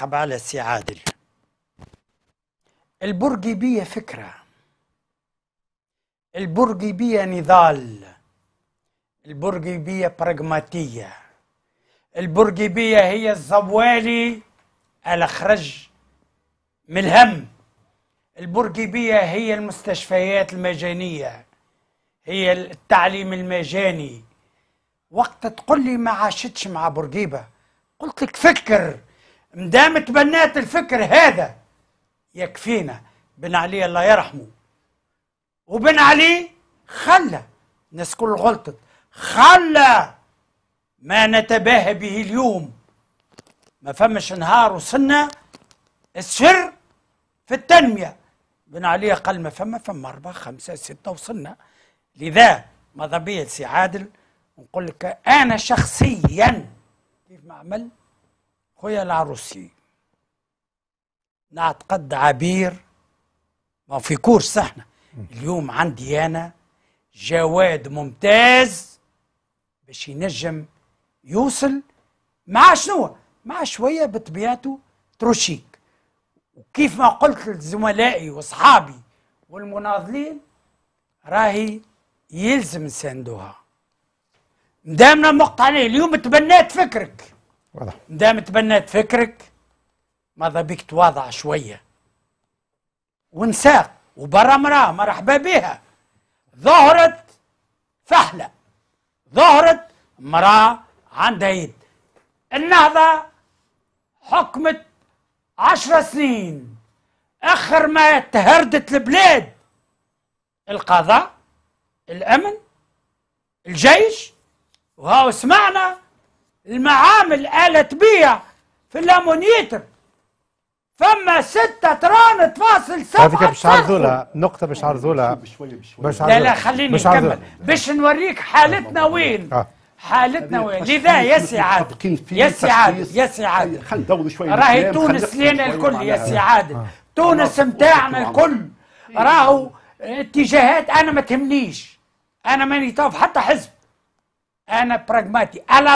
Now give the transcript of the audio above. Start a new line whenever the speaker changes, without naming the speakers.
عقب على سي عادل البرقيبية فكرة البرقيبية نضال البرقيبية براغماتية البرقيبية هي الزوالي الأخرج من الهم البرقيبية هي المستشفيات المجانية هي التعليم المجاني وقت تقول لي ما عاشتش مع برقيبة قلت لك فكر مدام تبنات الفكر هذا يكفينا بن علي الله يرحمه وبن علي خلى الناس كل غلطت خلى ما نتباهى به اليوم ما فمش نهار وسنة السر في التنمية بن علي قال ما فما فما أربعة خمسة ستة وصلنا لذا ماذا بيا سي عادل نقول لك أنا شخصيا كيف ما عملت خويا العروسي نعتقد عبير ما في كورس احنا اليوم عندي انا جواد ممتاز باش ينجم يوصل مع شنو مع شويه بطبيعته تروشيك وكيف ما قلت لزملائي واصحابي والمناضلين راهي يلزم نساندوها مدامنا مقتنعين اليوم تبنات فكرك واضح دام تبنت فكرك ماذا بيك تواضع شويه ونساق وبرا مراه مرحبا بها ظهرت فحله ظهرت مراه عندها يد النهضه حكمت عشر سنين اخر ما تهردت البلاد القضاء الامن الجيش وهاو سمعنا المعامل قالت بيع في الامونيتر فما ستة تران فاصل سبعة هذيك باش عرضولها نقطة باش عرضولها بشوية بشوية لا لا خليني نكمل باش نوريك حالتنا وين آه. حالتنا وين لذا يا سي عادل يا سي عادل يا سي عادل راهي تونس لينا الكل يا سي عادل آه. تونس نتاعنا الكل راهو اتجاهات انا ما تهمنيش انا ماني طاف حتى حزب انا براغماتي